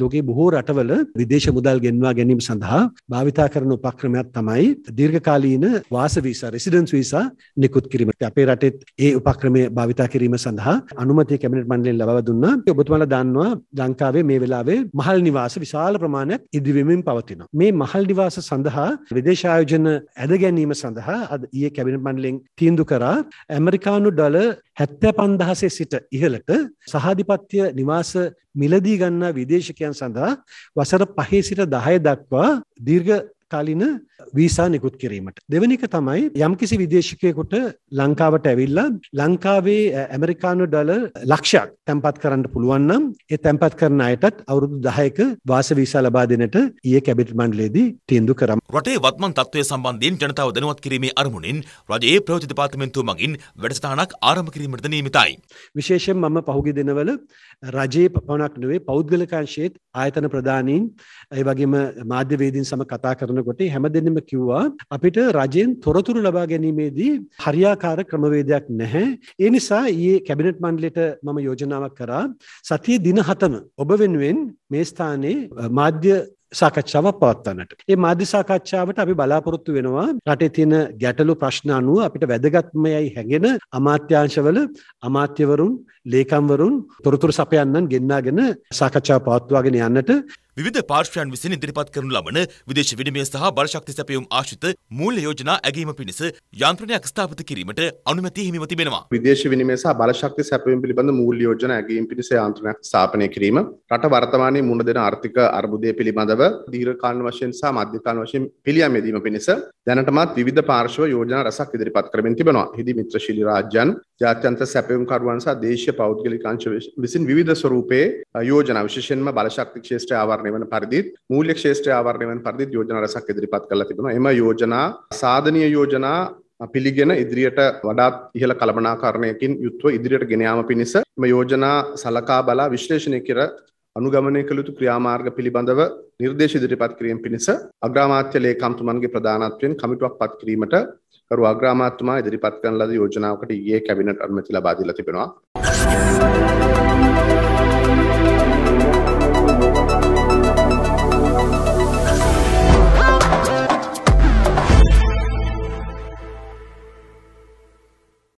ලෝකේ බොහෝ රටවල විදේශ මුදල් ගෙන්වා ගැනීම සඳහා භාවිතා කරන උපක්‍රමයක් තමයි දීර්ඝකාලීන වාස වීසා රෙසිඩන්ස් වීසා නිකුත් කිරීම. අපේ රටෙත් ඒ උපක්‍රමය භාවිතා කිරීම සඳහා අනුමතිය කැබිනට් මණ්ඩලයෙන් ලබා දුන්නා. ඔබතුමාලා දන්නවා ලංකාවේ මේ වෙලාවේ මහල් නිවාස විශාල ප්‍රමාණයක් ඉදිවෙමින් පවතිනවා. මේ මහල් නිවාස සඳහා විදේශ ආයෝජන ඇද ගැනීම සඳහා අද ඊයේ කැබිනට් මණ්ඩලයෙන් තීන්දුව කරා ඇමරිකානු ඩොලර් හැත්තෑ පන්දහසේ සිට ඉහලට සහධිපත්‍ය නිවාස මිලදී ගන්නා විදේශකයන් සඳහා වසර පහේ සිට දහය දක්වා දීර්ඝ කාලින වීසා නිකුත් කිරීමට. දෙවනික තමයි යම්කිසි විදේශිකයෙකුට ලංකාවට ඇවිල්ලා ලංකාවේ ඇමරිකානු ඩොල ලක්ෂයක් තැන්පත් කරන්න පුළුවන්නම් ඒ තැන්පත් කරන අයටත් අවුරුදු දහයක වාස වීසා ලබා දෙනට ඒ කැබිට මණ්ඩලේදී තීන්දු කරම්. රටේ වත්මන් තත්ත්වය සම්බන්ධයෙන් ජනතාව දැනුවත් කිරීමේ අරමුණින් රජයේ ප්‍රවෘත්ති දෙපාර්තමේන්තුව මගින් වැඩසටහනක් ආරම්භ කිරීමටද නියමිතයි. විශේෂයෙන් මම පහුගිය දිනවල රජයේ පමණක් නෙවෙයි පෞද්ගලිකංශයේත් ආයතන ප්‍රධානීන් ඒ වගේම මාධ්‍යවේදීන් සම කතා කරනකොට හැම දෙන්න මුලින්ම කිව්වා අපිට රජයෙන් තොරතුරු ලබා ගැනීමේදී හරියාකාර ක්‍රමවේදයක් නැහැ. ඒ නිසා ඊයේ කැබිනට් මණ්ඩලයට මම යෝජනාවක් කරා සතිය දින 7ම ඔබ වෙනුවෙන් මේ ස්ථානයේ මාධ්‍ය සාකච්ඡාවක් පවත්වන්නට. ඒ මාධ්‍ය සාකච්ඡාවට අපි බලාපොරොත්තු වෙනවා රටේ තියෙන ගැටලු ප්‍රශ්න අනුව අපිට වැදගත්මයයි හැඟෙන අමාත්‍යාංශවල අමාත්‍යවරුන්, ලේකම්වරුන් තොරතුරු සපයන්නන් ගෙන්නාගෙන සාකච්ඡාව පවත්වාගෙන යන්නට විධ පාර්ශ්වයන් විසින් ඉදිරිපත් කරනු ලබන විදේශ විනිමය සහ බලශක්ති සැපයුම් ආශිත මූල්‍ය යෝජනා ඇගීම පිණිස යන්ත්‍රණයක් ස්ථාපිත කිරීමට අනුමැතිය හිමිව තිබෙනවා. විදේශ විනිමය සහ බලශක්ති සැපයුම් පිළිබඳ මූල්‍ය යෝජනා ඇගීම පිණිස යන්ත්‍රණයක් ස්ථාපනය කිරීම රට වර්තමානයේ මුහුණ දෙන ආර්ථික අර්බුදය පිළිබඳව දීර්ඝකාලීන වශයෙන් සහ මධ්‍යකාලීන වශයෙන් පිළියම් යෙදීම පිණිස දැනටමත් විවිධ පාර්ශ්ව යෝජනා රැසක් ඉදිරිපත් කරමින් තිබෙනවා. හිදී මිත්‍රශීලී රාජ්‍යයන් ජාත්‍යන්ත සැපයුම් කරුවන් සහ දේශීය පෞද්ගලික අංශ විසින් විවිධ ස්වරූපයේ යෝජනා විශේෂයෙන්ම බලශක්ති ක්ෂේත්‍රය ආවරණය වන පරිදිත් මූල්‍ය ක්ෂේත්‍රය ආවරණය වන පරිදිත් යෝජනා රැසක් ඉදිරිපත් කරලා තිබෙනවා. එම යෝජනා සාධනීය යෝජනා පිළිගෙන ඉදිරියට වඩාත් ඉහළ කළමනාකරණයකින් යුත්ව ඉදිරියට ගෙනයාම පිණිස යෝජනා සලකා බලා විශ්ලේෂණය කර අනුගමනය කළුතු ක්‍රියාමාර්ග පිළිබඳව නිර්දේශ ඉදිරිපත් කිරීම පිණිස අග්‍රාමාත්‍ය ලේකම්තුමන්ගේ ප්‍රධානත්වයෙන් කමිටුවක් පත් කිරීමට කරු අග්‍රාමාත්‍යතුමා ඉදිරිපත් කරන ලද යෝජනාවකට ඊයේ කැබිනට් අනුමැති ලබා දීලා තිබෙනවා.